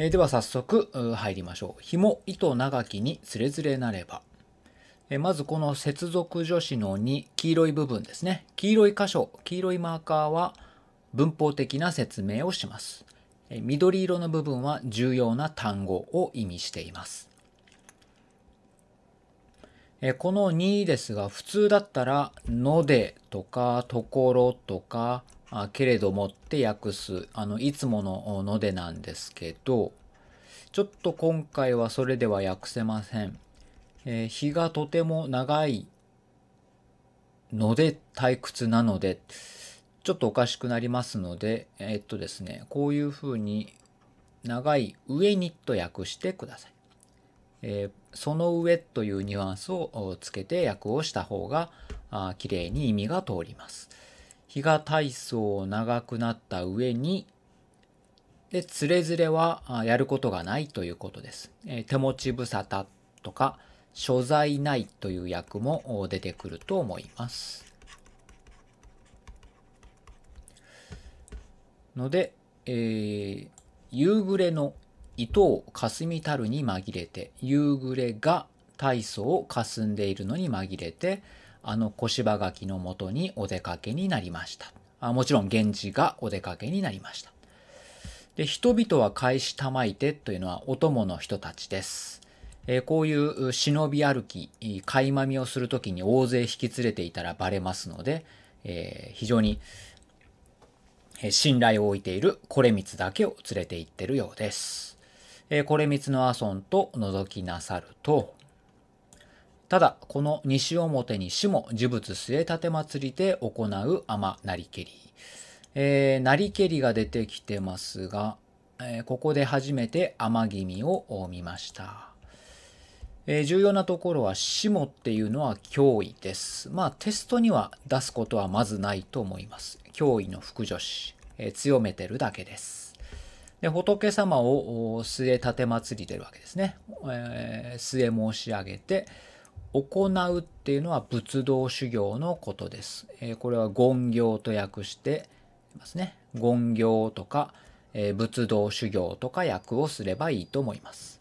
えー、では早速入りましょう。紐糸長きにつれづれなれば。えー、まずこの接続助詞の2、黄色い部分ですね。黄色い箇所、黄色いマーカーは文法的な説明をします。えー、緑色の部分は重要な単語を意味しています。えこの2ですが、普通だったら、のでとか、ところとか、あけれどもって訳す、あの、いつもののでなんですけど、ちょっと今回はそれでは訳せません。えー、日がとても長いので退屈なので、ちょっとおかしくなりますので、えー、っとですね、こういうふうに長い上にと訳してください。えー、その上というニュアンスをつけて訳をした方があ綺麗に意味が通ります。日が体操長くなった上に、で、つれづれはやることがないということです。えー、手持ち無沙汰とか、所在ないという訳も出てくると思います。ので、えー、夕暮れの糸をかすみたるに紛れて、夕暮れが大層をかすんでいるのに紛れて、あの小芝垣のもとにお出かけになりました。あもちろん源氏がお出かけになりました。で、人々は返したまいてというのはお供の人たちです。えこういう忍び歩き、買いまみをするときに大勢引き連れていたらバレますので、えー、非常に信頼を置いているこれみだけを連れて行ってるようです。えー、これみつの阿ンと覗きなさると、ただ、この西表に主も呪物末立て祭りで行う天なりけり。えー、なりけりが出てきてますが、えー、ここで初めて天君を見ました。えー、重要なところは、しもっていうのは脅威です。まあ、テストには出すことはまずないと思います。脅威の副助詞、えー、強めてるだけです。で、仏様を末立て祭りでるわけですね。えー、末申し上げて、行うっていうのは仏道修行のことです。えー、これは言行と訳してますね。言行とか、えー、仏道修行とか訳をすればいいと思います。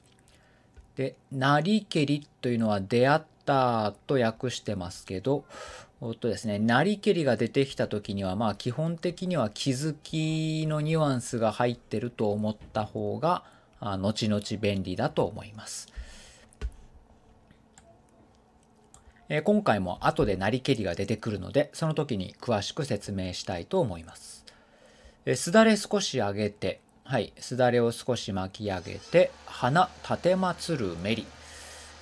で、なりけりというのは出会ったと訳してますけど、おっとですね、なりけりが出てきた時には、まあ基本的には気づきのニュアンスが入ってると思った方が、後々便利だと思います。え今回も後でなりけりが出てくるので、その時に詳しく説明したいと思います。えすだれ少し上げて、はい、すだれを少し巻き上げて、花、立まつるメリ。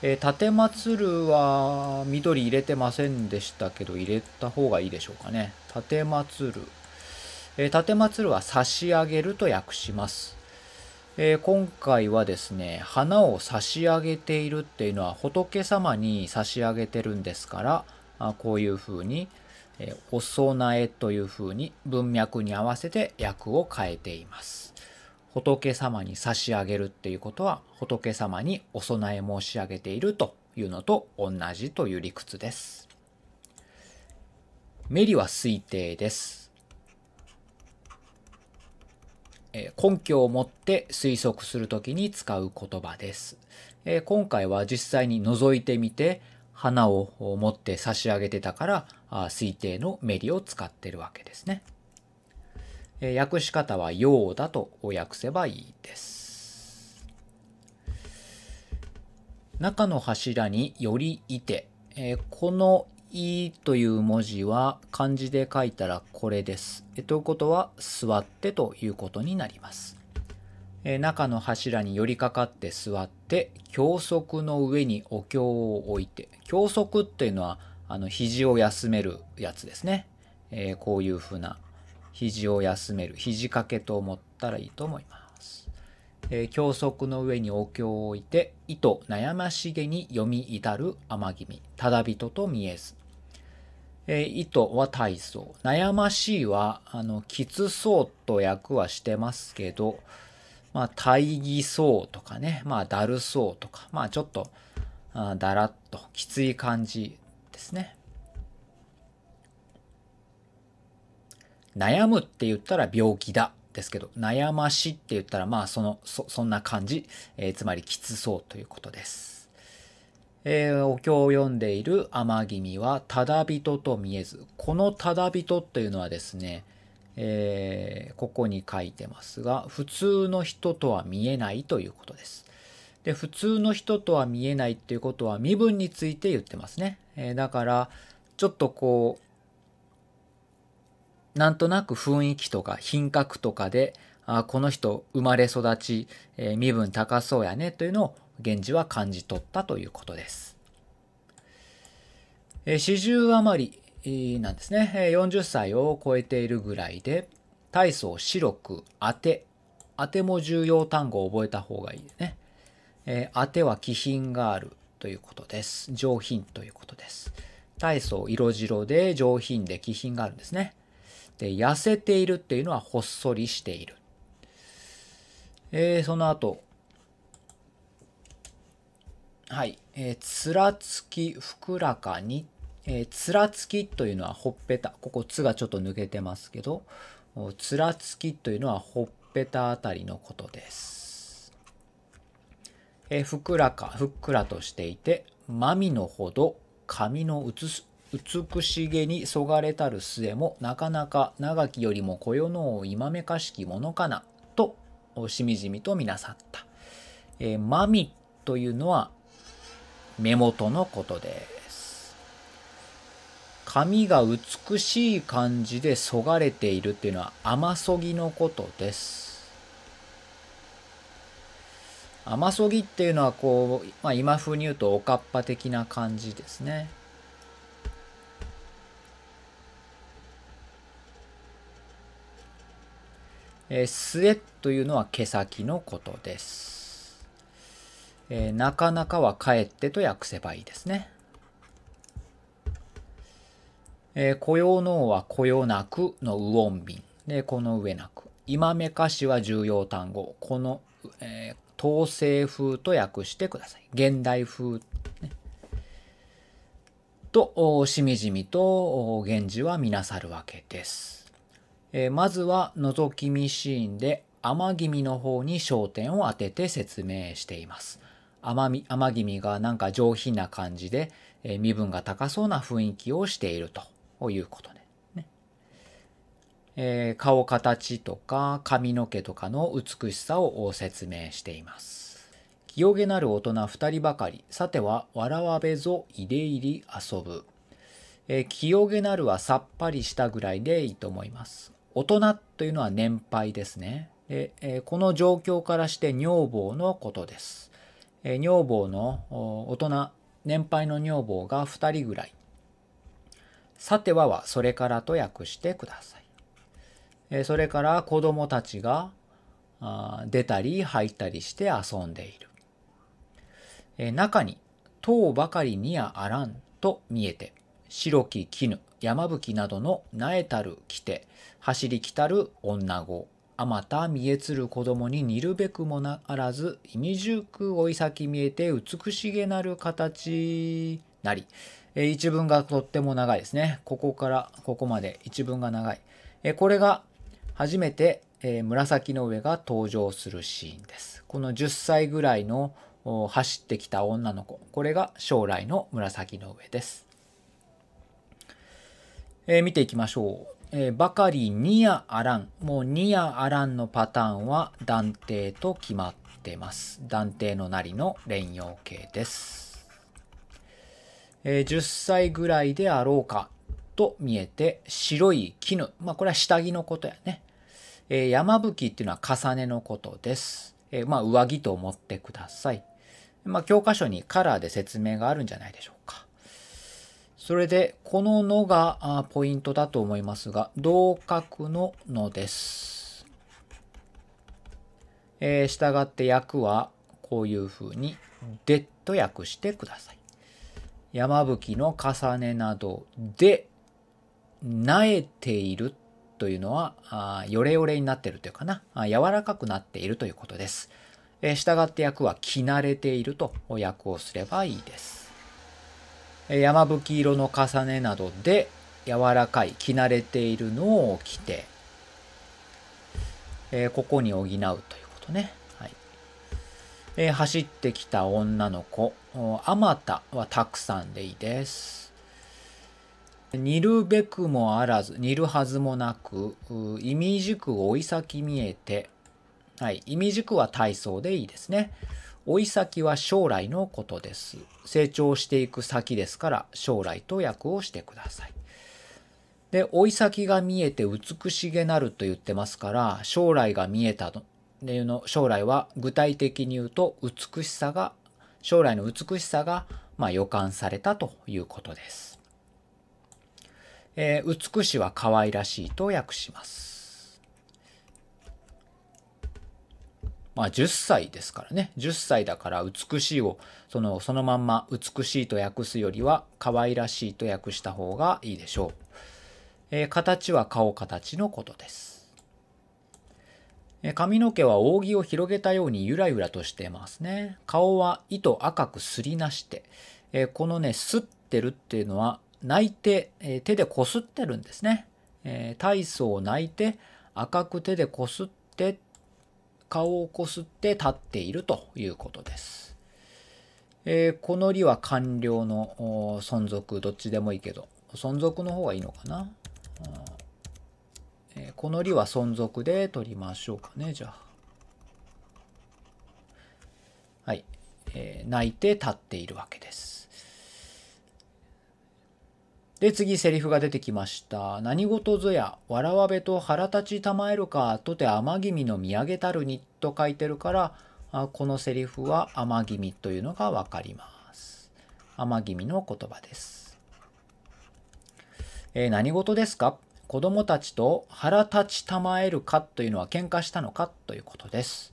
えー、まつるは緑入れてませんでしたけど、入れた方がいいでしょうかね。立まつる。えー、まつるは差し上げると訳します。えー、今回はですね、花を差し上げているっていうのは仏様に差し上げてるんですから、あこういうふうに、えー、お供えというふうに文脈に合わせて訳を変えています。仏様に差し上げるっていうことは仏様にお供え申し上げているというのと同じという理屈です。メリは推定です。根拠を持って推測するときに使う言葉です。今回は実際に覗いてみて花を持って差し上げてたから推定のメリを使ってるわけですね。訳し方は「ようだ」とお訳せばいいです。中の柱によりいてこのいという文字は漢字で書いたらこれです。ということは座ってということになります。え中の柱に寄りかかって座って教則の上にお経を置いて教則っていうのはあの肘を休めるやつですね、えー、こういうふうな肘を休める肘掛けと思ったらいいと思います、えー、教則の上にお経を置いて意図悩ましげに読み至る甘君ただ人と見えずえー、糸は体操。悩ましいは、あの、きつそうと訳はしてますけど、まあ、大義そうとかね、まあ、だるそうとか、まあ、ちょっと、あだらっと、きつい感じですね。悩むって言ったら病気だですけど、悩ましって言ったら、まあ、その、そ、そんな感じ、えー、つまりきつそうということです。えー、お経を読んでいる天君は、ただ人と見えず。このただ人というのはですね、えー、ここに書いてますが、普通の人とは見えないということです。で、普通の人とは見えないっていうことは身分について言ってますね。えー、だから、ちょっとこう、なんとなく雰囲気とか品格とかで、あこの人生まれ育ち、え身分高そうやねというのを源氏は感じ取ったということです。四十余りなんですね。40歳を超えているぐらいで、大層白く当て。当ても重要単語を覚えた方がいいね。えー、当ては気品があるということです。上品ということです。大層色白で上品で気品があるんですね。で、痩せているっていうのはほっそりしている。えー、その後、はい、えー、つらつき、ふくらかに、えー、つらつきというのはほっぺた、ここ、つがちょっと抜けてますけど、つらつきというのはほっぺたあたりのことです。えー、ふくらか、ふっくらとしていて、まみのほど、髪のうす、美しげにそがれたる末もなかなか長きよりもこよのういまめかしきものかなとしみじみとみなさった。えー、まみというのは目元のことです髪が美しい感じでそがれているっていうのは甘そぎのことです甘そぎっていうのはこう、まあ、今風に言うとおかっぱ的な感じですねえー、末というのは毛先のことです。えー、なかなかは帰ってと訳せばいいですね。えー、雇用のは雇用なくの右音便。で、この上なく。今めかしは重要単語。この、えー、統制風と訳してください。現代風、ね。と、しみじみと、源氏はみなさるわけです。えー、まずは、覗き見シーンで、天気味の方に焦点を当てて説明しています。甘み、甘気味がなんか上品な感じで、えー、身分が高そうな雰囲気をしているということで、ね。えー、顔形とか髪の毛とかの美しさを説明しています。清げなる大人二人ばかり、さては、わらわべぞ、いでいり遊ぶ。えー、清げなるはさっぱりしたぐらいでいいと思います。大人というのは年配ですね。でえー、この状況からして女房のことです。え女房の大人、年配の女房が2人ぐらい。さてははそれからと訳してください。えそれから子供たちがあ出たり入ったりして遊んでいる。え中に、塔ばかりにやあらんと見えて、白き絹、山吹などの苗たる来て、走り来たる女子、あまた見えつる子供に似るべくもなあらず意味熟く追い先見えて美しげなる形なり、えー、一文がとっても長いですねここからここまで一文が長い、えー、これが初めて、えー、紫の上が登場するシーンですこの10歳ぐらいの走ってきた女の子これが将来の紫の上です、え見ていきましょうえばかりニやアランもうニやアランのパターンは断定と決まってます断定のなりの連用形です、えー、10歳ぐらいであろうかと見えて白い絹まあこれは下着のことやね、えー、山吹っていうのは重ねのことです、えー、まあ上着と思ってくださいまあ教科書にカラーで説明があるんじゃないでしょうそれで、こののがポイントだと思いますが、同格ののです。えー、従って役はこういうふうに、でっと訳してください。山吹の重ねなどで、なえているというのは、あヨレヨレになっているというかなあ、柔らかくなっているということです。えー、従って役は、着慣れていると訳をすればいいです。山吹色の重ねなどで柔らかい着慣れているのを着て、えー、ここに補うということね、はいえー、走ってきた女の子あまたはたくさんでいいです似るべくもあらず似るはずもなく意味軸追い先見えてはい意味軸は体操でいいですね老い先は将来のことです。成長していく先ですから将来と訳をしてください。で、老い先が見えて美しげなると言ってますから、将来が見えたというの、将来は具体的に言うと美しさが、将来の美しさが、まあ、予感されたということです。えー、美しは可愛らしいと訳します。まあ10歳ですからね。10歳だから美しいを、その、そのまんま美しいと訳すよりは可愛らしいと訳した方がいいでしょう。えー、形は顔形のことです。えー、髪の毛は扇を広げたようにゆらゆらとしてますね。顔は糸赤くすりなして、えー、このね、すってるっていうのは泣いて、え手でこすってるんですね。えー、体操を泣いて赤く手でこすって顔をこすって立っているということです。えー、この理は官僚の存続、どっちでもいいけど、存続の方がいいのかな。えー、この理は存続で取りましょうかね、じゃあ。はい。えー、泣いて立っているわけです。で、次、セリフが出てきました。何事ぞや、わらわべと腹立ちたまえるか、とて甘君の土産たるに、と書いてるから、あこのセリフは甘君というのが分かります。甘君の言葉です。えー、何事ですか子供たちと腹立ちたまえるかというのは喧嘩したのかということです。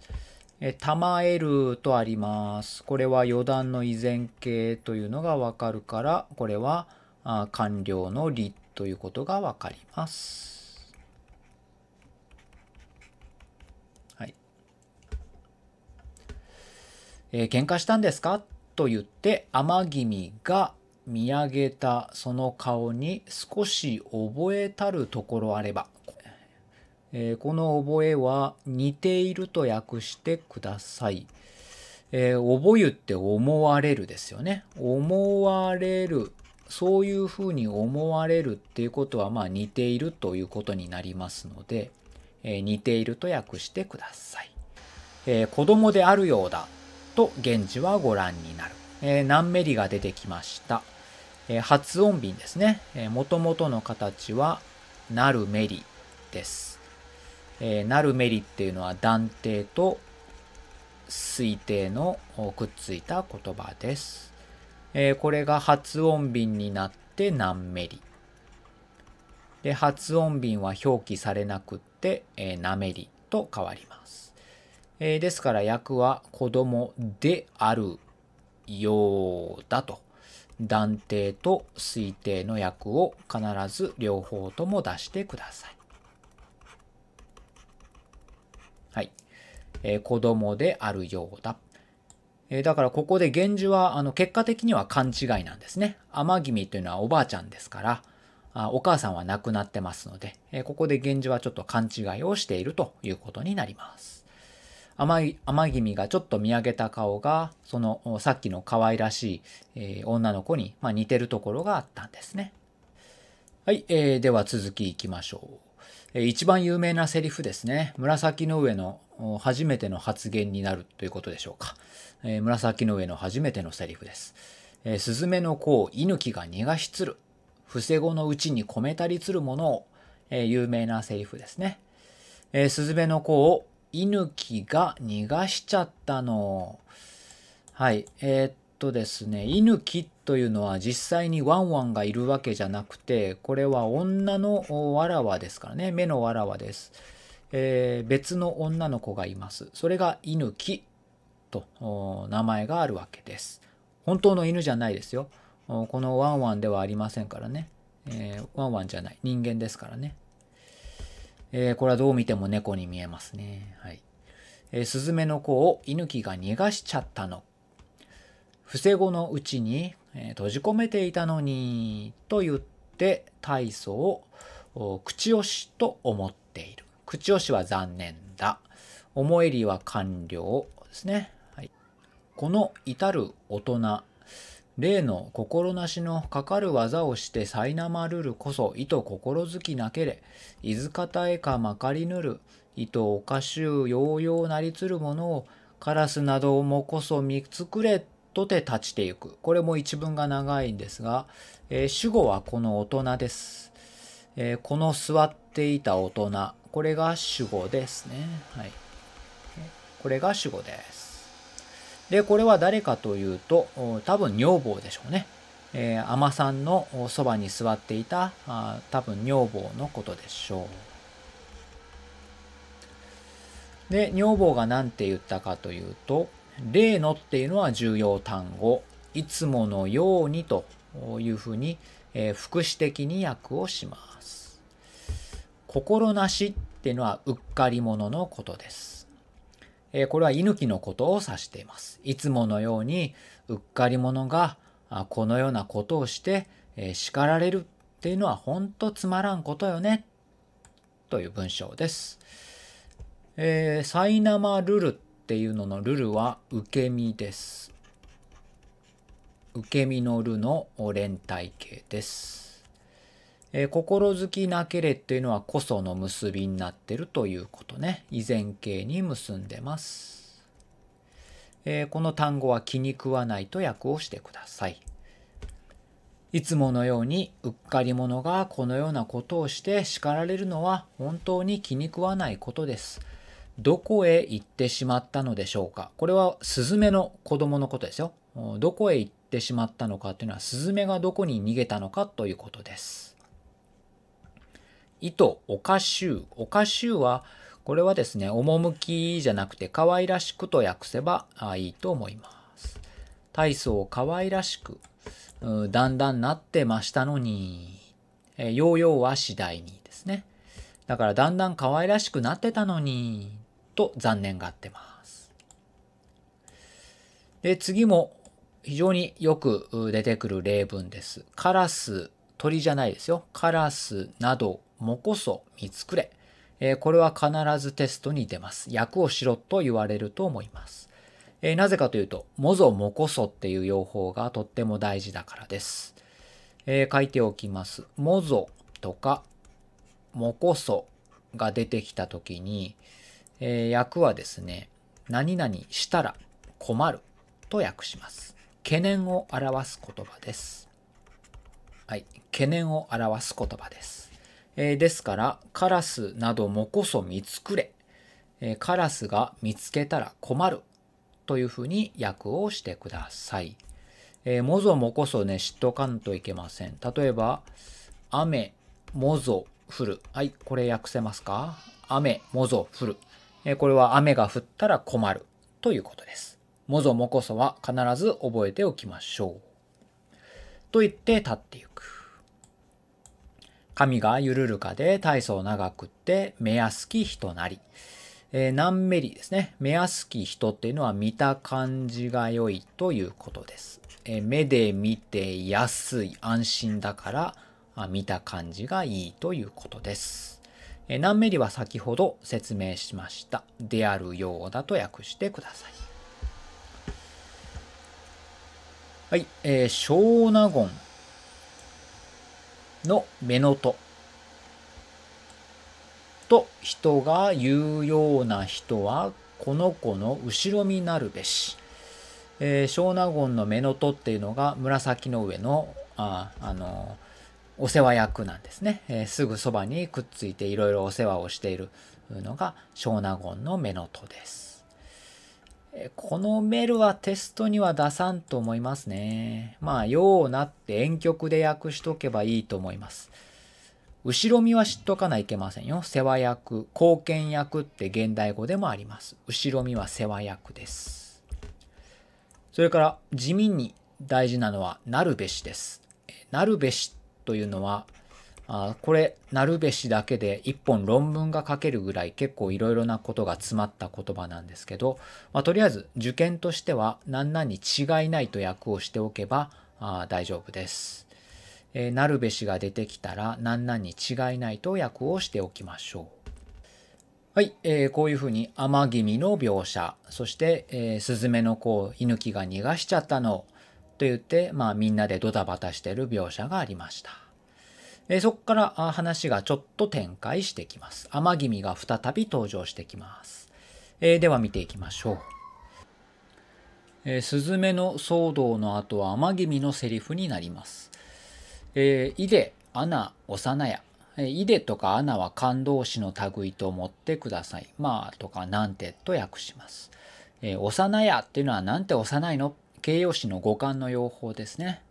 え、たまえるとあります。これは余談の依然形というのがわかるから、これは完了の理ということがわかります。はい。えー、喧嘩したんですかと言って天君が見上げたその顔に少し覚えたるところあれば、えー、この覚えは似ていると訳してください。えー、覚えって思われるですよね。思われるそういうふうに思われるっていうことはまあ似ているということになりますので、えー、似ていると訳してください、えー、子供であるようだと源氏はご覧になる、えー、何メリが出てきました、えー、発音便ですねもともとの形はなるメリです、えー、なるメリっていうのは断定と推定のくっついた言葉ですえー、これが発音便になって何メリ。で、発音便は表記されなくって、えー、なめりと変わります。えー、ですから訳は子供であるようだと。断定と推定の訳を必ず両方とも出してください。はい。えー、子供であるようだ。えだからここで源氏はあの結果的には勘違いなんですね。天君というのはおばあちゃんですから、あお母さんは亡くなってますので、えここで源氏はちょっと勘違いをしているということになります。天君がちょっと見上げた顔が、そのさっきの可愛らしい、え女の子に、まあ、似てるところがあったんですね。はい、えー、では続きいきましょう。え一番有名なセリフですね。紫の上の初めての発言になるということでしょうか。えー、紫の上の初めてのセリフです。えー、スズメの子を犬木が逃がしつる。伏せ子のうちに込めたりつるものを、えー、有名なセリフですね。えー、スズメの子を犬木が逃がしちゃったの。はい。えー、っとですね、犬木というのは実際にワンワンがいるわけじゃなくて、これは女のわらわですからね、目のわらわです。えー、別の女の子がいます。それが犬木と名前があるわけです。本当の犬じゃないですよ。このワンワンではありませんからね。えー、ワンワンじゃない。人間ですからね。えー、これはどう見ても猫に見えますね。はい。えー、スズメの子を犬木が逃がしちゃったの。伏せ子のうちに、え閉じ込めていたのに、と言って大層を口押しと思っている。口押しは残念だ。思えりは完了ですね。この至る大人、例の心なしのかかる技をして苛まるるこそ、意図心づきなけれ、いずかたえかまかりぬる、意図おかしゅうようようなりつるものを、カラスなどもこそ見つくれとて立ちてゆく。これも一文が長いんですが、えー、主語はこの大人です、えー、この座っていた大人、これが主語ですね。はい。これが主語です。で、これは誰かというと、多分女房でしょうね。えー、尼さんのそばに座っていた、あ多分女房のことでしょう。で、女房が何て言ったかというと、例のっていうのは重要単語、いつものようにというふうに、えー、副詞的に訳をします。心なしっていうのはうっかり者のことです。えこれは猪木のことを指しています。いつものように、うっかり者がこのようなことをして、え叱られるっていうのはほんとつまらんことよね、という文章です。えー、サイナマルルっていうののルルは受け身です。受け身のルの連帯形です。えー、心づきなけれっていうのはこその結びになってるということね。依然形に結んでます。えー、この単語は気に食わないと訳をしてください。いつものようにうっかり者がこのようなことをして叱られるのは本当に気に食わないことです。どこへ行ってしまったのでしょうかこれはスズメの子供のことですよ。どこへ行ってしまったのかというのはスズメがどこに逃げたのかということです。糸、おかしゅう。おかしゅうは、これはですね、趣じゃなくて可愛らしくと訳せばいいと思います。体操可愛らしく、だんだんなってましたのに、えヨーヨーは次第にですね。だからだんだん可愛らしくなってたのに、と残念がってます。で、次も非常によく出てくる例文です。カラス鳥じゃないですよ。カラスなどもこそ見つくれ。えー、これは必ずテストに出ます。役をしろと言われると思います。えー、なぜかというと、もぞもこそっていう用法がとっても大事だからです。えー、書いておきます。もぞとか、もこそが出てきたときに、え役はですね、何々したら困ると訳します。懸念を表す言葉です。はい、懸念を表す言葉です。えー、ですから、カラスなどもこそ見つくれ、えー、カラスが見つけたら困るというふうに訳をしてください。えー、もぞもこそね、知っとかんといけません。例えば、雨、もぞ、降る。はい、これ訳せますか雨、もぞ、降る。えー、これは雨が降ったら困るということです。もぞもこそは必ず覚えておきましょう。と言って立っていく。髪がゆるるかで体操長くって目安き人なり。えー、何メリですね。目安き人っていうのは見た感じが良いということです。えー、目で見て安い、安心だから、あ見た感じがいいということです。えー、何メリは先ほど説明しました。であるようだと訳してください。はい、えー、小納言。の目のとと人が言うような人はこの子の後ろになるべし。えー、小納言の目のとっていうのが紫の上のああのお世話役なんですね、えー、すぐそばにくっついていろいろお世話をしているのが小納言の目のです。このメルはテストには出さんと思いますね。まあ、ようなって遠曲で訳しとけばいいと思います。後ろ見は知っとかないけませんよ。世話役、貢献役って現代語でもあります。後ろ見は世話役です。それから、地味に大事なのは、なるべしです。なるべしというのは、あこれなるべしだけで一本論文が書けるぐらい結構いろいろなことが詰まった言葉なんですけど、まあ、とりあえず受験としては何々に違いないと訳をしておけばあ大丈夫です、えー、なるべしが出てきたら何々に違いないと訳をしておきましょうはい、えー、こういうふうに甘気味の描写、そして、えー、スズメの子を犬木が逃がしちゃったのと言って、まあみんなでドタバタしてる描写がありました。えそこから話がちょっと展開してきます。天君が再び登場してきます。えでは見ていきましょう。えー、スズメの騒動の後は天君のセリフになります。えー、いで、アナ、幼や。えー、いでとかアナは感動詞の類と思ってください。まあとかなんてと訳します。えー、幼やっていうのはなんて幼いの形容詞の五感の用法ですね。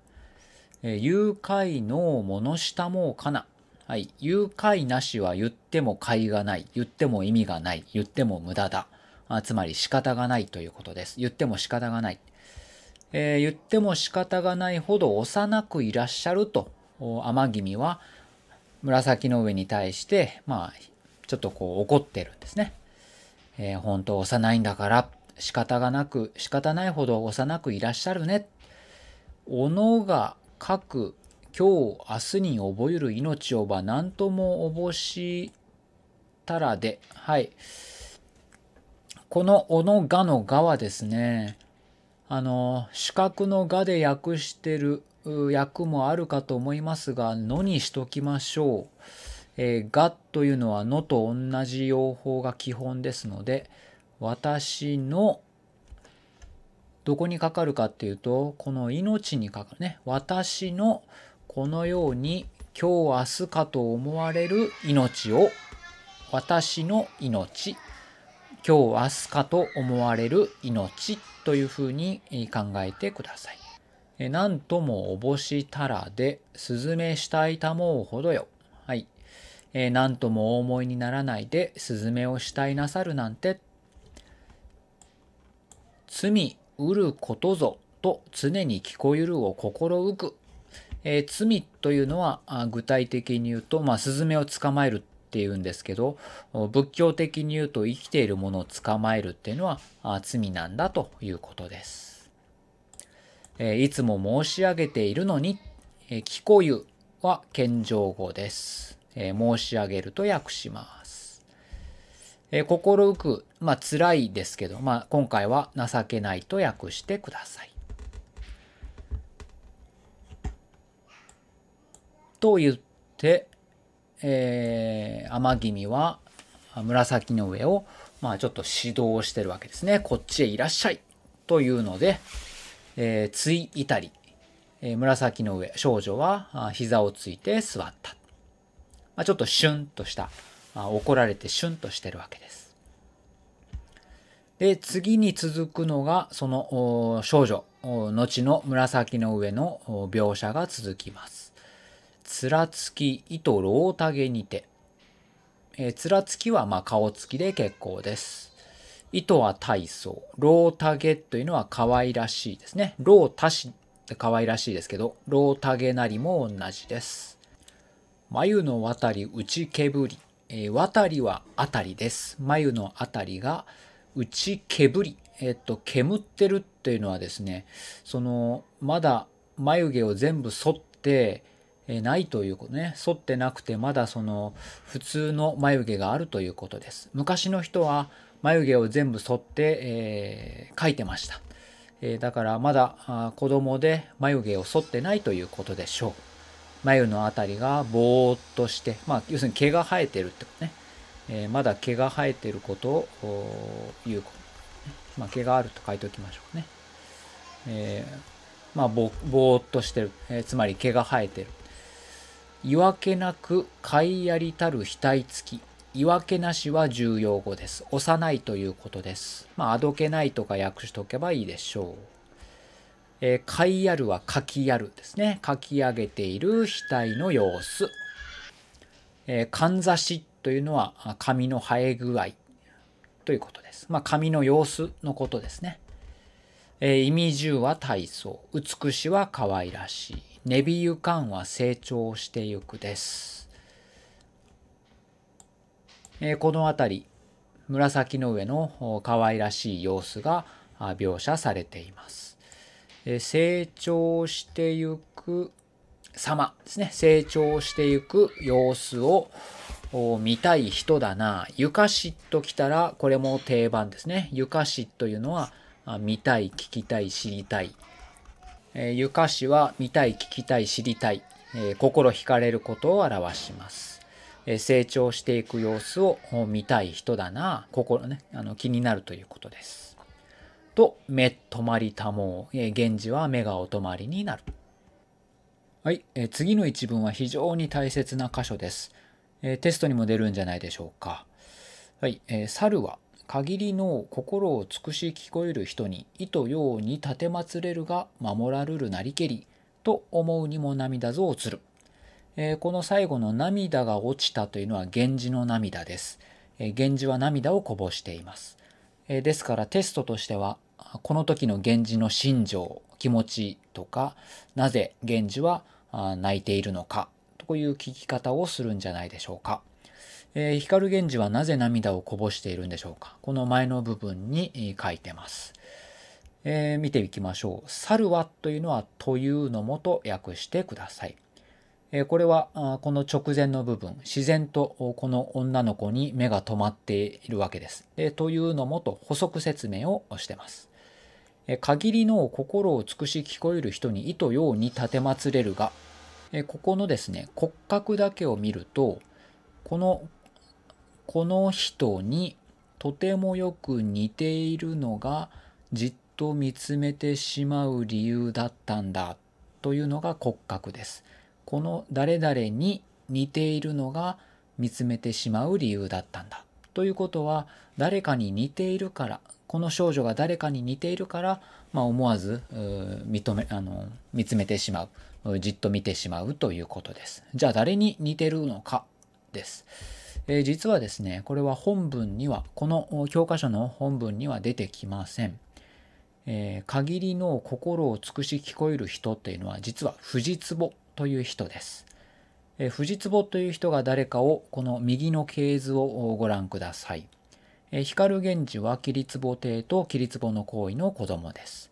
誘拐の物下もかな。はい。誘拐なしは言っても斐がない。言っても意味がない。言っても無駄だ。あつまり仕方がないということです。言っても仕方がない。えー、言っても仕方がないほど幼くいらっしゃると、天君は紫の上に対して、まあ、ちょっとこう怒ってるんですね。えー、本当幼いんだから仕方がなく、仕方ないほど幼くいらっしゃるね。斧が各今日明日に覚える命をば何ともおぼしたらで、はい。このおのがのがはですね、あの、四角のがで訳してる訳もあるかと思いますが、のにしときましょう。えー、がというのはのと同じ用法が基本ですので、私のどこにかかるかっていうとこの命にかかるね私のこのように今日明日かと思われる命を私の命今日明日かと思われる命というふうに考えてください。なんともおぼしたらで、すずめしたいたもうほどよ。はい。えなんともお思いにならないで、すずめをしたいなさるなんて。罪うることぞと常に聞こゆるを心うく、えー、罪というのは具体的に言うと、まあ、スズメを捕まえるっていうんですけど仏教的に言うと生きているものを捕まえるっていうのは罪なんだということです。えー、いつも申し上げているのに、えー、聞こゆは謙譲語です。えー、申し上げると訳します。えー、心浮くまあ辛いですけど、まあ今回は情けないと訳してください。と言って、えー、天君は紫の上を、まあちょっと指導してるわけですね。こっちへいらっしゃいというので、えー、ついいたり、えー、紫の上、少女は膝をついて座った。まあ、ちょっとシュンとした、まあ、怒られてシュンとしてるわけです。で、次に続くのが、その少女、後の紫の上の描写が続きます。つらつき糸ろうたげにて。えつらつきはま顔つきで結構です。糸は体操。ろうたげというのは可愛らしいですね。ろうたしって可愛らしいですけど、ろうたげなりも同じです。眉の渡り打ちけぶり。えー、渡りはあたりです。眉のあたりが、打ち煙えっと、煙ってるっていうのはですね、その、まだ眉毛を全部剃って、えないということね、剃ってなくて、まだその、普通の眉毛があるということです。昔の人は眉毛を全部剃って、えー、描いてました。えだからまだ子供で眉毛を剃ってないということでしょう。眉のあたりがぼーっとして、まあ要するに毛が生えてるってことね。えー、まだ毛が生えてることを言うまあ、毛があると書いておきましょうね、えー、まあぼぼーっとしてる、えー、つまり毛が生えてるいわけなく飼いやりたる額付きいわけなしは重要語です。幼いということです。まあ、あどけないとか訳しとけばいいでしょう。えかいやるは書きやるですね。書き上げている額の様子。えー、かんざしというのは髪の生え具合ということです。まあ、髪の様子のことですね。えー、意味十は体操、美しは可愛らしい、ネビゆかんは成長してゆくです。えー、この辺り、紫の上の可愛らしい様子が描写されています。えー、成長してゆく様ですね。成長してゆく様子を見たい人だな。床しときたら、これも定番ですね。ゆかしというのは、見たい、聞きたい、知りたい。えー、かしは、見たい、聞きたい、知りたい。えー、心惹かれることを表します。えー、成長していく様子を見たい人だな。心ね、あの気になるということです。と、目止まりたもう。えー、源氏は目がお止まりになる。はい、えー、次の一文は非常に大切な箇所です。えー、テストにも出るんじゃないでしょうか。はい、えー、猿は限りの心を尽くし聞こえる人に意図ように立てまつれるが守らるるなりけりと思うにも涙ぞをつる、えー、この最後の涙が落ちたというのは源氏の涙です、えー、源氏は涙をこぼしています、えー、ですからテストとしてはこの時の源氏の心情気持ちとかなぜ源氏は泣いているのかという聞き方をするんじゃないでしょうか。えー、光源氏はなぜ涙をこぼしているんでしょうか。この前の部分に書いてます。えー、見ていきましょう。猿はというのはというのもと訳してください。えー、これはこの直前の部分、自然とこの女の子に目が止まっているわけです。でというのもと補足説明をしてます。え限りの心を尽くし聞こえる人に意図ように奉れるが、えここのですね骨格だけを見るとこのこの人にとてもよく似ているのがじっと見つめてしまう理由だったんだというのが骨格です。この誰々に似ているのが見つめてしまう理由だったんだ。ということは誰かに似ているからこの少女が誰かに似ているから、まあ、思わず認めあの見つめてしまうじっと見てしまうということです。じゃあ誰に似てるのかです。えー、実はですね、これは本文には、この教科書の本文には出てきません。えー、限りの心を尽くし聞こえる人っていうのは実は藤壺という人です。えー、藤壺という人が誰かをこの右の系図をご覧ください。えー、光源氏は桐壺帝と桐壺の行為の子供です。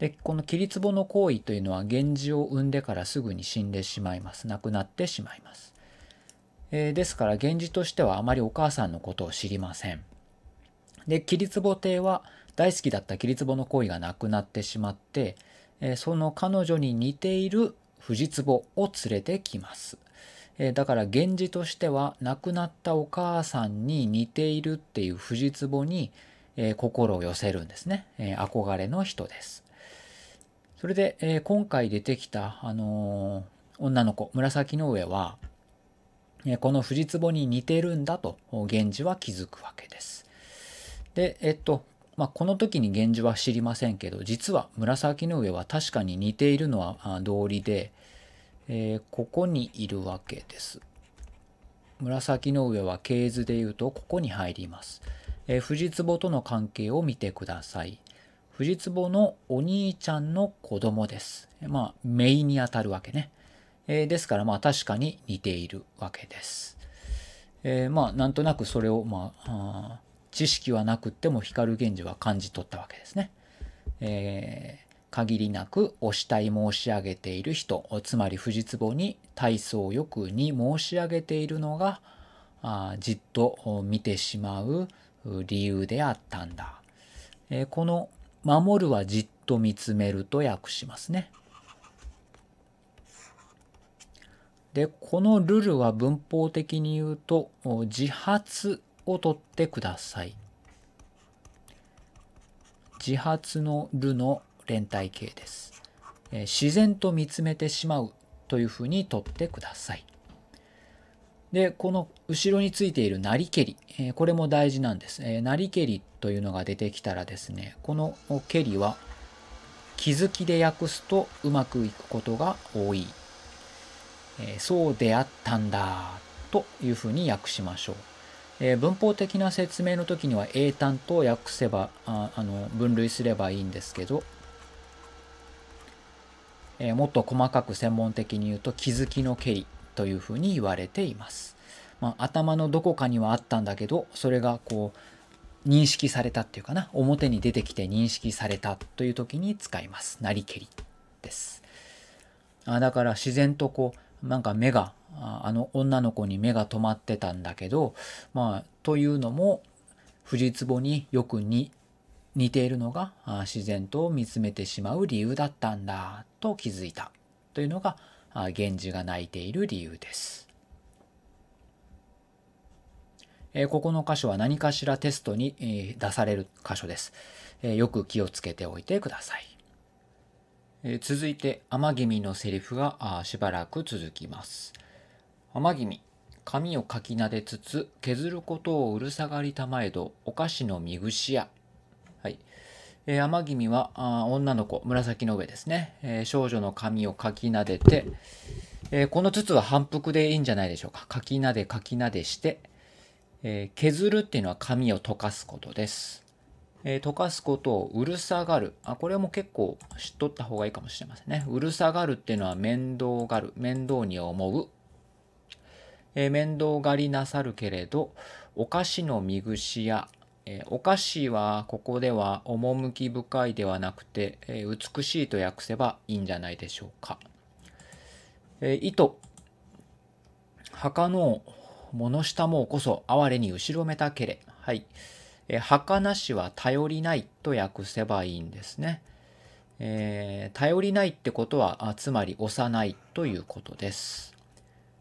でこの切り壺の行為というのは源氏を生んでからすぐに死んでしまいます亡くなってしまいます、えー、ですから源氏としてはあまりお母さんのことを知りませんで切り壺帝は大好きだった切り壺の行為がなくなってしまって、えー、その彼女に似ている藤壺を連れてきます、えー、だから源氏としては亡くなったお母さんに似ているっていう藤壺に、え心を寄せるんですね、え憧れの人ですそれで、えー、今回出てきた、あのー、女の子、紫の上は、えー、この藤壺に似てるんだと、源氏は気づくわけです。で、えっと、まあ、この時に源氏は知りませんけど、実は紫の上は確かに似ているのは道理で、えー、ここにいるわけです。紫の上は系図で言うと、ここに入ります。えー、藤壺との関係を見てください。藤壺のお兄ちゃんの子供です。まあ、姪にあたるわけね。えー、ですから、まあ確かに似ているわけです。えー、まあ、なんとなくそれを、まあ、あ知識はなくっても光源氏は感じ取ったわけですね。えー、限りなくお慕い申し上げている人、つまり藤坪に体操よくに申し上げているのが、あじっと見てしまう理由であったんだ。えー、この守るはじっと見つめると訳しますね。で、このルルは文法的に言うと、自発を取ってください。自発のルの連帯形です。自然と見つめてしまうというふうにとってください。で、この後ろについているなりけり、えー、これも大事なんです。えー、なりけりというのが出てきたらですね、このけりは気づきで訳すとうまくいくことが多い。えー、そうであったんだというふうに訳しましょう。えー、文法的な説明の時には英単と訳せばああの分類すればいいんですけど、えー、もっと細かく専門的に言うと気づきのけりというふうに言われています。まあ、頭のどこかにはあったんだけどそれがこう認識されたっていうかな表に出てきて認識されたという時に使います。なりけりです。あだから自然とこうなんか目があの女の子に目が止まってたんだけどまあというのも藤壺によく似ているのが自然と見つめてしまう理由だったんだと気づいたというのが源氏が泣いている理由です。えここの箇所は何かしらテストにえ出される箇所です。えよく気をつけておいてください。え続いて、天君のセリフがあしばらく続きます。天君、髪をかきなでつつ、削ることをうるさがりたまえど、お菓子の見しや、えー、天君はあ女の子、紫の上ですね、えー、少女の髪をかきなでて、えー、この筒は反復でいいんじゃないでしょうか。かきなでかきなでして、え削るっていうのは髪を溶かすことです。え溶かすことをうるさがる。あ、これも結構知っとった方がいいかもしれませんね。うるさがるっていうのは面倒がる。面倒に思う。え面倒がりなさるけれど、お菓子の見ぐしやえお菓子はここでは趣深いではなくて、え美しいと訳せばいいんじゃないでしょうか。え糸。墓の物下もこそ哀れに後ろめたけれ。はい。え儚しは頼りないと訳せばいいんですね。えー、頼りないってことは、つまり幼いということです。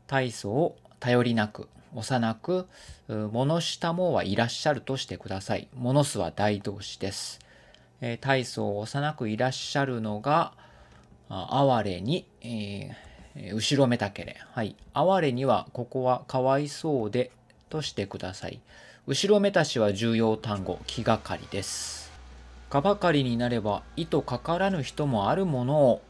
大層頼りなく。幼く、物下もはいらっしゃるとしてください。物すは大同士です。えー、大層幼くいらっしゃるのが、哀れに、えー、後ろめたけれ。はい。哀れには、ここはかわいそうでとしてください。後ろめたしは重要単語、気がかりです。かばかりになれば、意図かからぬ人もあるものを、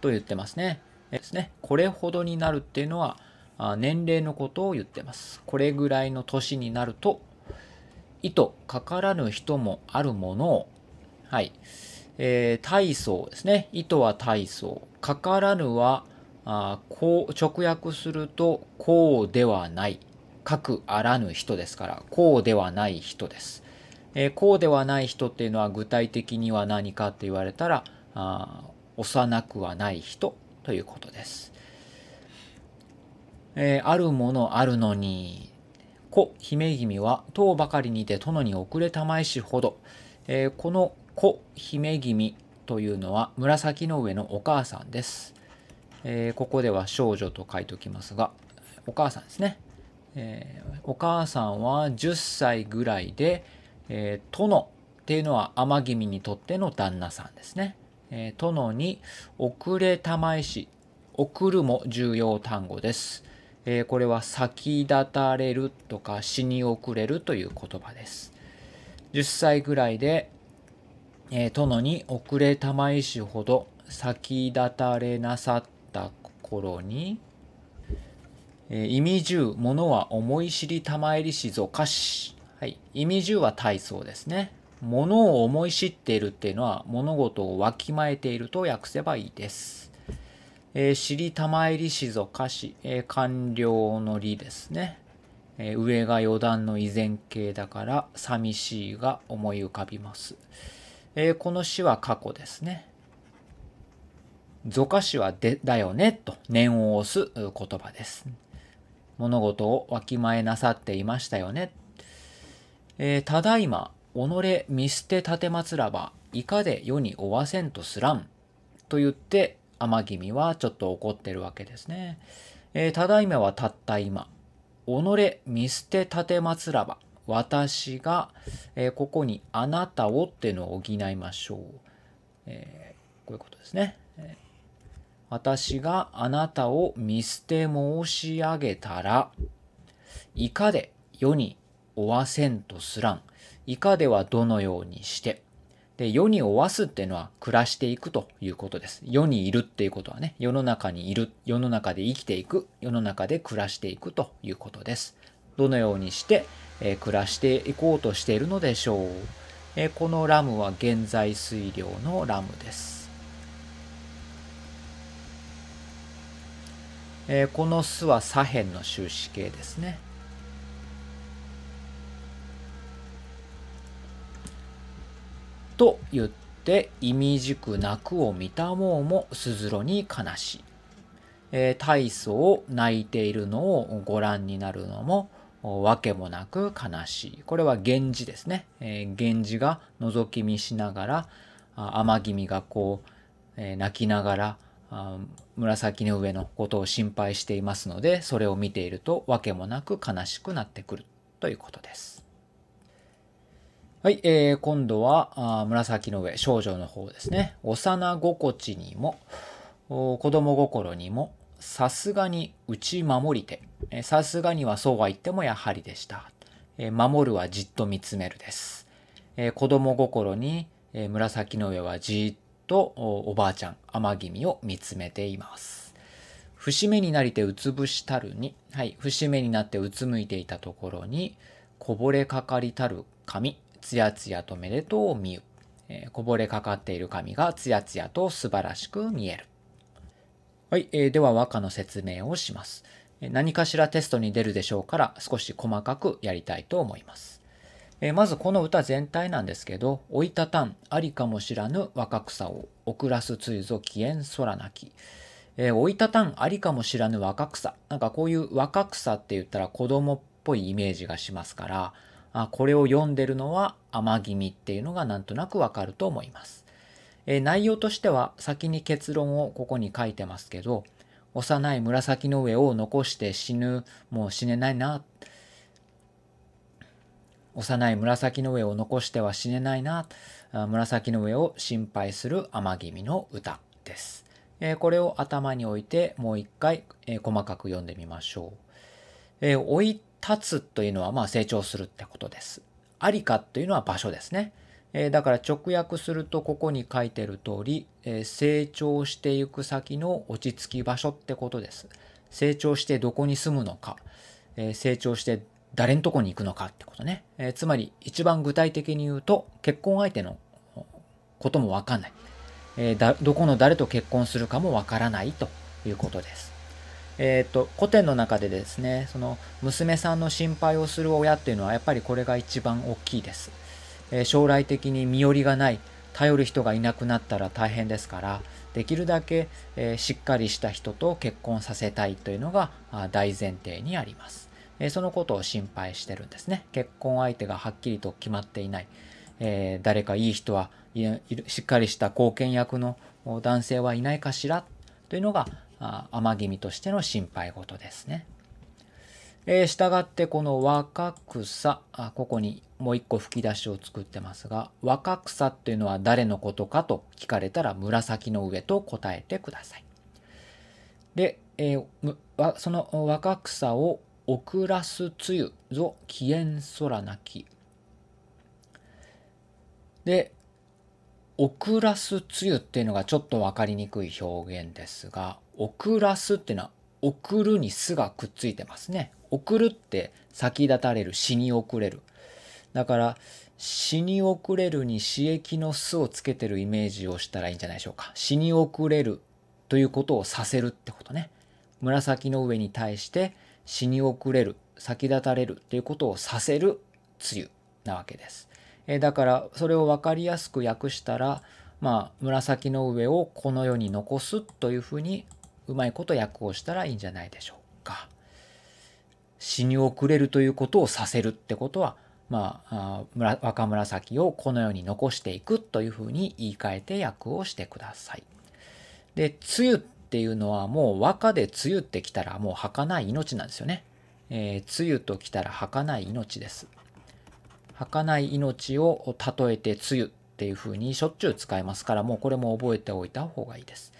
と言ってますね。ですね。これほどになるっていうのは、年齢のことを言ってます。これぐらいの年になると、意図かからぬ人もあるものを、はい、えー、体操ですね。意図は体操。かからぬは、あこう直訳すると、こうではない。かくあらぬ人ですから、こうではない人です。えー、こうではない人っていうのは具体的には何かって言われたら、あ幼くはない人ということです。えー、あるものあるのに。子、姫君は、当ばかりにて殿に遅れたまえしほど。えー、この子、姫君というのは、紫の上のお母さんです。えー、ここでは少女と書いておきますが、お母さんですね。えー、お母さんは10歳ぐらいで、えー、殿っていうのは天君にとっての旦那さんですね。えー、殿に遅れたまえし、送るも重要単語です。えー、これは先立たれるとか死に遅れるという言葉です。10歳ぐらいで、えー、殿に遅れたまいしほど先立たれなさった頃に、えー、意味十、物は思い知り玉入りしぞかし。はい。意味重は体操ですね。物を思い知っているっていうのは物事をわきまえていると訳せばいいです。えー、たまえりしぞ歌詞、えー、官僚の理ですね。えー、上が余談の依然形だから寂しいが思い浮かびます。えー、この詩は過去ですね。ぞかしはでだよねと念を押す言葉です。物事をわきまえなさっていましたよね。えー、ただいま、己見捨て奉らば、いかで世に追わせんとすらん。と言って、天君はちょっと怒ってるわけですね。えー、ただいまはたった今。己見捨てたてまつらば。私が、えー、ここにあなたをっていうのを補いましょう。えー、こういうことですね。えー私があなたを見捨て申し上げたら、いかで世に追わせんとすらん。いかではどのようにして。で、世におわすっていうのは暮らしていくということです。世にいるっていうことはね、世の中にいる、世の中で生きていく、世の中で暮らしていくということです。どのようにして、えー、暮らしていこうとしているのでしょう。えー、このラムは現在水量のラムです。えー、この巣は左辺の終止形ですね。と言って意味じく泣くを見たもうもすずろに悲しい。えー、大層泣いているのをご覧になるのもわけもなく悲しい。これは源氏ですね。えー、源氏が覗き見しながら、天君がこう、えー、泣きながら、紫の上のことを心配していますので、それを見ているとわけもなく悲しくなってくるということです。はい、えー、今度はあ紫の上、少女の方ですね。幼心地にも、子供心にも、さすがに打ち守りて、さすがにはそうは言ってもやはりでした。えー、守るはじっと見つめるです。えー、子供心に、えー、紫の上はじっとおばあちゃん、天君を見つめています。節目になりてうつぶしたるに、はい、節目になってうつむいていたところに、こぼれかかりたる髪、つやつやとめでとうみゆ。えー、こぼれかかっている髪がつやつやと素晴らしく見える。はい、えー、では和歌の説明をします。何かしらテストに出るでしょうから少し細かくやりたいと思います。えー、まずこの歌全体なんですけど、追いたたん、ありかも知らぬ若草を、遅らすついぞ起縁空なき。えー、追いたたん、ありかも知らぬ若草。なんかこういう若草って言ったら子供っぽいイメージがしますから、あこれを読んでるのは甘気味っていうのがなんとなくわかると思います。え内容としては先に結論をここに書いてますけど幼い紫の上を残して死ぬもう死ねないな幼い紫の上を残しては死ねないな紫の上を心配する甘気味の歌です、えこれを頭に置いてもう一回、え細かく読んでみましょう、え老い立つというのはまあ成長するってことです。ありかというのは場所ですね。えー、だから直訳するとここに書いてる通り、えー、成長していく先の落ち着き場所ってことです。成長してどこに住むのか、えー、成長して誰のとこに行くのかってことね。えつまり一番具体的に言うと結婚相手のこともわかんない。えー、だどこの誰と結婚するかもわからないということです。えっ、ー、と、古典の中でですね、その娘さんの心配をする親っていうのはやっぱりこれが一番大きいです。えー、将来的に身寄りがない、頼る人がいなくなったら大変ですから、できるだけ、えー、しっかりした人と結婚させたいというのが大前提にあります。えそのことを心配してるんですね。結婚相手がはっきりと決まっていない。え誰かいい人はいる、しっかりした貢献役の男性はいないかしらというのがあ甘気味としての心配事ですね。えー、従ってこの若草あここにもう一個吹き出しを作ってますが若草っていうのは誰のことかと聞かれたら紫の上と答えてください。で、えー、その若草を遅らす梅雨ぞ起縁空なき。で遅らす梅雨っていうのがちょっと分かりにくい表現ですが送らすっていうのは、送るにすがくっついてますね。送るって先立たれる、死に遅れる。だから、死に遅れるに刺激の巣をつけてるイメージをしたらいいんじゃないでしょうか。死に遅れるということをさせるってことね。紫の上に対して死に遅れる、先立たれるということをさせる梅雨なわけです。えだから、それを分かりやすく訳したら、まあ、紫の上をこの世に残すというふうにうまいこと訳をしたらいいんじゃないでしょうか。死に遅れるということをさせるってことは、まあ、あ若紫をこの世に残していくというふうに言い換えて訳をしてください。で、つゆっていうのはもう和歌でつゆってきたらもう儚い命なんですよね。えー、梅雨ときたら儚い命です。儚い命を例えてつゆっていうふうにしょっちゅう使いますからもうこれも覚えておいた方がいいです。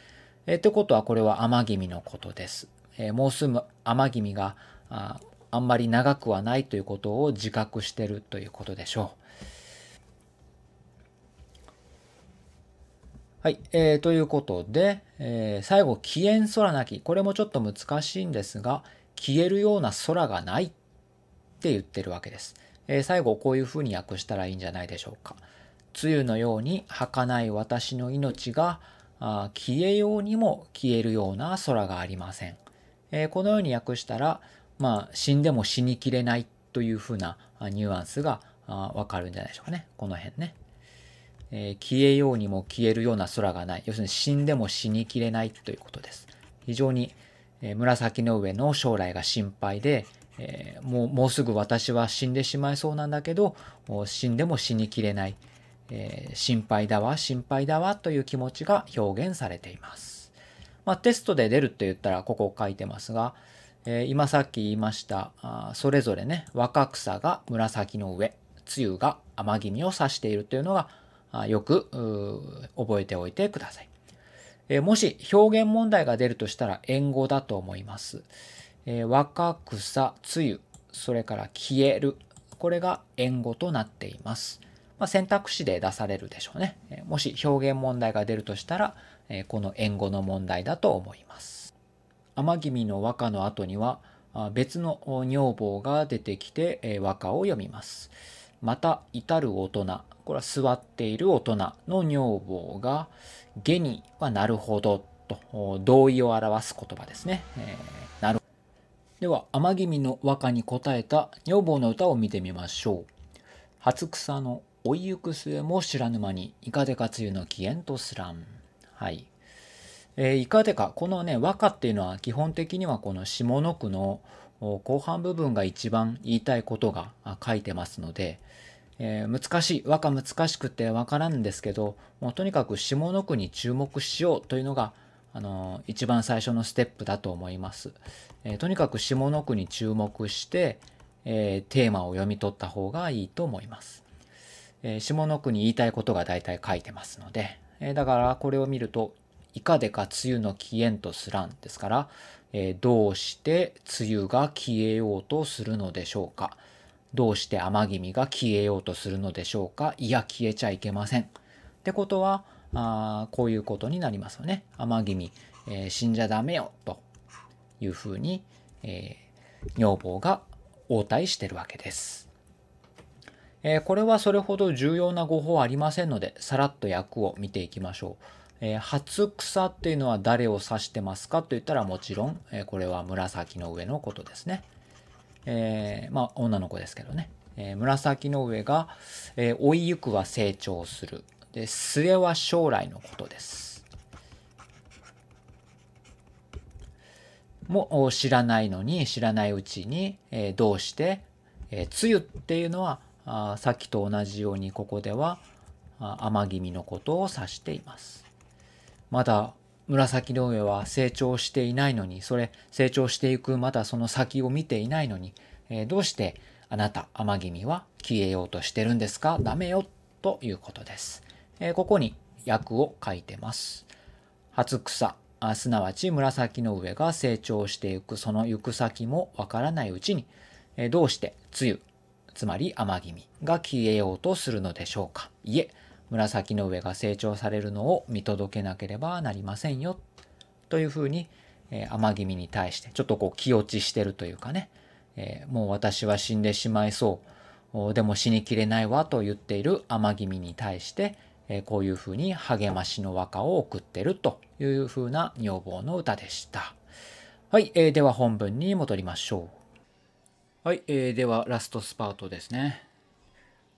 えー、ってことはこれは甘君のことです。えー、もうすぐ甘君がああんまり長くはないということを自覚してるということでしょう。はい、えー、ということで、えー、最後、消えん空なき。これもちょっと難しいんですが、消えるような空がないって言ってるわけです。えー、最後、こういうふうに訳したらいいんじゃないでしょうか。梅雨のように儚い私の命が、あ消えようにも消えるような空がありません。えー、このように訳したら、まあ、死んでも死にきれないというふうなニュアンスがわかるんじゃないでしょうかね。この辺ね。えー、消えようにも消えるような空がない。要するに死んでも死にきれないということです。非常に、えー、紫の上の将来が心配で、えもう、もうすぐ私は死んでしまいそうなんだけど、死んでも死にきれない。えー、心配だわ、心配だわという気持ちが表現されています。まあ、テストで出るって言ったらここ書いてますが、えー、今さっき言いましたあ、それぞれね、若草が紫の上、梅雨が甘気味を指しているというのが、あよく覚えておいてください。えー、もし表現問題が出るとしたら、援語だと思います。えー、若草、梅雨、それから消える。これが援語となっています。まあ、選択肢で出されるでしょうね。もし表現問題が出るとしたら、この縁語の問題だと思います。天君の和歌の後には、別の女房が出てきて和歌を読みます。また、至る大人、これは座っている大人の女房が、下にはなるほどと同意を表す言葉ですね。えー、なるでは、天君の和歌に答えた女房の歌を見てみましょう。初草の追いゆく末も知らぬ間に、いかでかつゆの起源とすらん。はい。えー、いかでか、このね、和歌っていうのは基本的にはこの下の句の後半部分が一番言いたいことが書いてますので、えー、難しい、和歌難しくてわからんですけど、もうとにかく下の句に注目しようというのが、あのー、一番最初のステップだと思います。えー、とにかく下の句に注目して、えテーマを読み取った方がいいと思います。えー、下の句に言いたいことが大体書いてますので、えー、だからこれを見ると、いかでか梅雨の起源とすらんですから、えー、どうして梅雨が消えようとするのでしょうか。どうして雨君が消えようとするのでしょうか。いや、消えちゃいけません。ってことは、あこういうことになりますよね。雨君、えー、死んじゃダメよ、というふうに、えー、女房が応対してるわけです。えー、これはそれほど重要な語法ありませんので、さらっと訳を見ていきましょう。えー、初草っていうのは誰を指してますかと言ったらもちろん、えー、これは紫の上のことですね。えー、まあ女の子ですけどね。え紫の上が、え追いゆくは成長する。で、末は将来のことです。も知らないのに知らないうちに、えどうして、えー、梅雨っていうのはあさっきと同じようにここでは甘気味のことを指しています。まだ紫の上は成長していないのにそれ成長していくまたその先を見ていないのに、えー、どうしてあなた甘気味は消えようとしてるんですかダメよということです。えー、ここに訳を書いてます。初草あすなわち紫の上が成長していくその行く先もわからないうちに、えー、どうして梅雨つまり甘気味が消えようとするのでしょうかいえ紫の上が成長されるのを見届けなければなりませんよというふうに、えー、甘気味に対してちょっとこう気落ちしてるというかね、えー、もう私は死んでしまいそうでも死にきれないわと言っている甘気味に対して、えー、こういうふうに励ましの和歌を送ってるというふうな女房の歌でした。はい、えー、では本文に戻りましょう。はい、えー、ではラストスパートですね。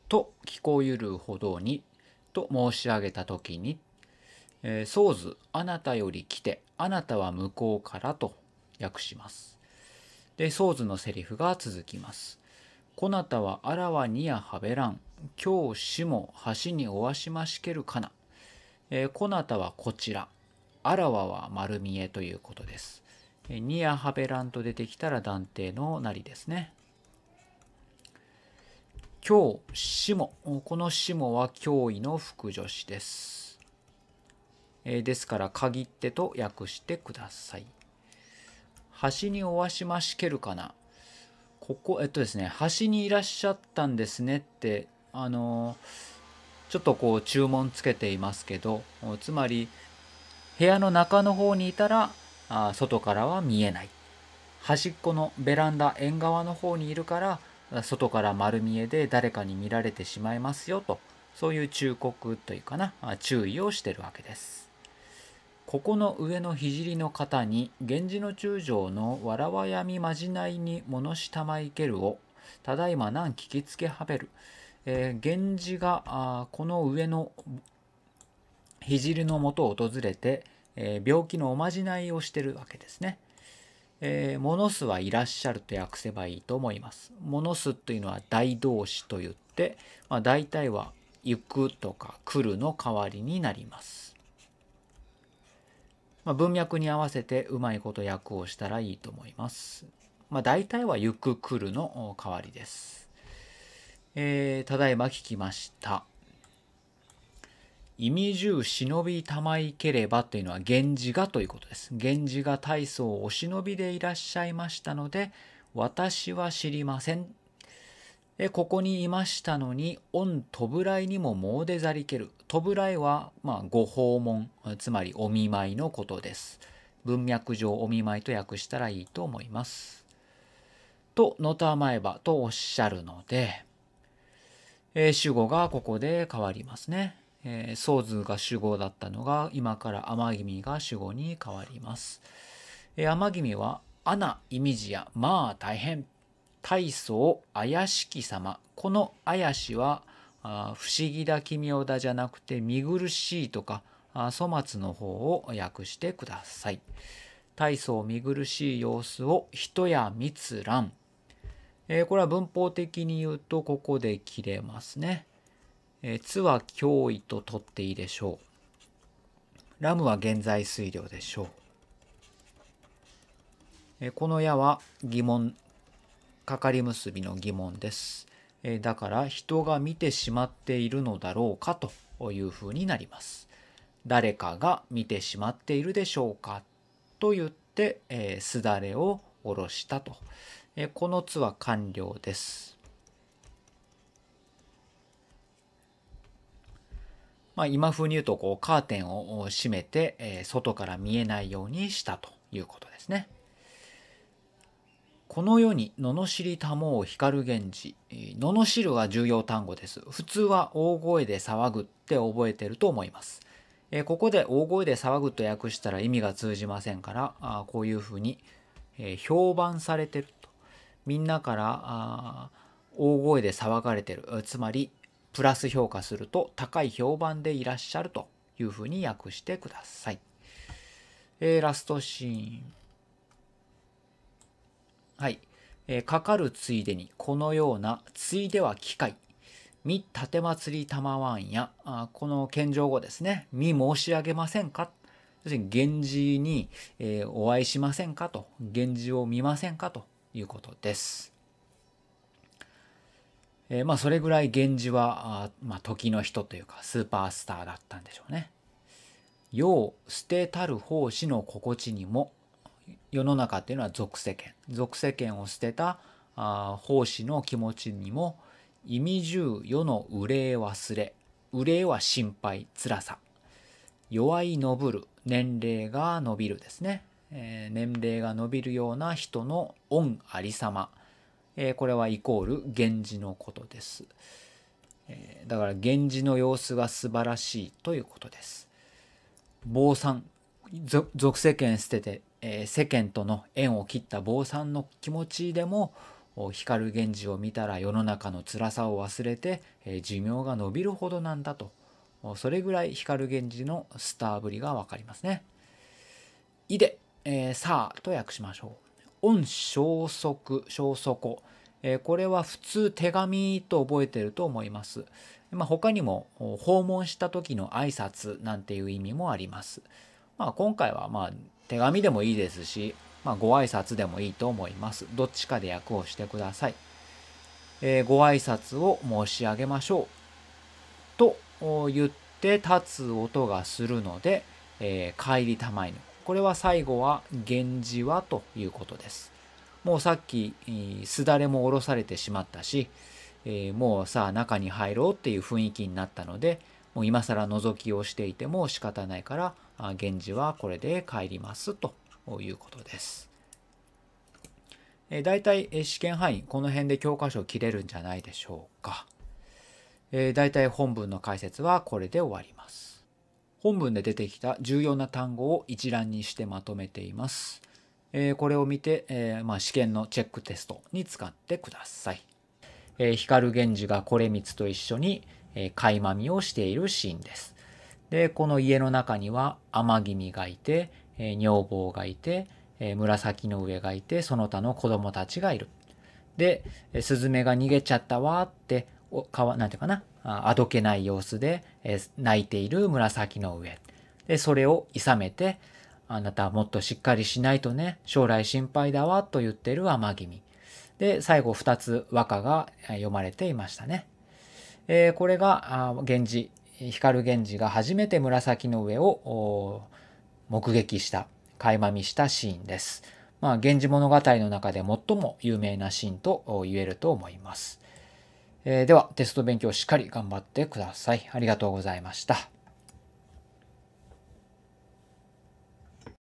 と聞こゆるほどにと申し上げた時に、えー、ソーズあなたより来てあなたは向こうからと訳します。で、ソーズのセリフが続きます。こなたはあらわにやはべらん。今日しも橋におわしましけるかな。えー、こなたはこちら。あらわは丸見えということです。にやはべらんと出てきたら断定のなりですね。今日、しも。このしもは脅威の副助詞です。えー、ですから、限ってと訳してください。端におわしましけるかな。ここ、えっとですね、端にいらっしゃったんですねって、あのー、ちょっとこう注文つけていますけど、つまり、部屋の中の方にいたら、あ外からは見えない。端っこのベランダ、縁側の方にいるから、外から丸見えで誰かに見られてしまいますよとそういう忠告というかな注意をしてるわけです。ここの上の聖の方に源氏の中将のわらわやみまじないに物したまいけるをただいま何聞きつけはべる、えー、源氏があこの上の聖のもとを訪れて、えー、病気のおまじないをしてるわけですね。えー、物すはいらっしゃると訳せばいいと思います。物すというのは大動詞と言って、まあ、大体は行くとか来るの代わりになります。まあ、文脈に合わせてうまいこと訳をしたらいいと思います。まあ、大体は行く来るの代わりです。えー、ただいま聞きました。意味重忍びたまいければというのは源氏がということです。源氏が大層お忍びでいらっしゃいましたので、私は知りません。えここにいましたのに、御弔いにも詣でざりける。弔いは、まあ、ご訪問、つまりお見舞いのことです。文脈上お見舞いと訳したらいいと思います。と、のたまえばとおっしゃるので、え主語がここで変わりますね。えー、ソーズが主語だったのが、今から天君が主語に変わります。えー、甘君は、アナ、イミジア、まあ大変、大層、怪しき様。この怪しは、あ不思議だ、奇妙だじゃなくて、見苦しいとか、あ粗末の方を訳してください。大層見苦しい様子を人や密乱。えー、これは文法的に言うと、ここで切れますね。えー、つは脅威と取っていいでしょう。ラムは現在推量でしょう。えー、この矢は疑問、かかり結びの疑問です。えー、だから人が見てしまっているのだろうかというふうになります。誰かが見てしまっているでしょうかと言って、えすだれを下ろしたと。えこの「つ」は完了です。まあ、今風に言うとこうカーテンを閉めて、え外から見えないようにしたということですね。この世に罵りたもう光源氏。罵るは重要単語です。普通は大声で騒ぐって覚えてると思います。えここで大声で騒ぐと訳したら意味が通じませんから、あこういうふうに、え評判されてると。みんなからあ大声で騒がれてる。つまり、プラス評価すると高い評判でいらっしゃるというふうに訳してください。えー、ラストシーン。はい。えー、かかるついでに、このような、ついでは機械、み、盾祭りたまわんや、あこの献上後ですね、み申し上げませんか要するに、源氏に、えー、お会いしませんかと、源氏を見ませんかということです。えー、まあそれぐらい源氏はまあ、時の人というかスーパースターだったんでしょうね。世を捨てたる奉仕の心地にも世の中っていうのは俗世間俗世間を捨てたあ奉仕の気持ちにも意味重世の憂い忘れ憂いは心配辛さ弱いのぶる年齢が伸びるですね、えー、年齢が伸びるような人の恩ありさまえー、これはイコール源氏のことです。えー、だから源氏の様子が素晴らしいということです。坊さん俗世間捨てて、えー、世間との縁を切った坊さんの気持ちでも光源氏を見たら世の中の辛さを忘れて、え寿命が延びるほどなんだとそれぐらい光源氏のスターぶりが分かりますね。いで、えー、さあと訳しましょう。音消息、消息。えこれは普通手紙と覚えてると思います。まあ、他にも訪問した時の挨拶なんていう意味もあります。まあ、今回はまあ手紙でもいいですし、まあ、ご挨拶でもいいと思います。どっちかで訳をしてください。えー、ご挨拶を申し上げましょう。と言って立つ音がするので、えー、帰りたまえぬ。これは最後は源氏はということです。もうさっき、すだれも下ろされてしまったし、えー、もうさあ中に入ろうっていう雰囲気になったので、もう今更覗きをしていても仕方ないから、源氏はこれで帰りますということです。えー、大体、試験範囲、この辺で教科書切れるんじゃないでしょうか。えー、大体本文の解説はこれで終わります。本文で出てきた重要な単語を一覧にしてまとめています。えー、これを見て、えー、まあ、試験のチェックテストに使ってください。えー、光源氏がこれ光と一緒に、え買いまみをしているシーンです。で、この家の中には天君がいて、え女房がいて、え紫の上がいて、その他の子供たちがいる。で、スズメが逃げちゃったわって、おかわなんていうかな、あどけない様子で、え泣いている紫の上。で、それをいさめて、あなたはもっとしっかりしないとね、将来心配だわと言ってる天君。で、最後2つ和歌が読まれていましたね。えー、これが、源氏、光源氏が初めて紫の上を目撃した、垣間見したシーンです。まあ、源氏物語の中で最も有名なシーンと言えると思います。えー、ではテスト勉強しっかり頑張ってください。ありがとうございました。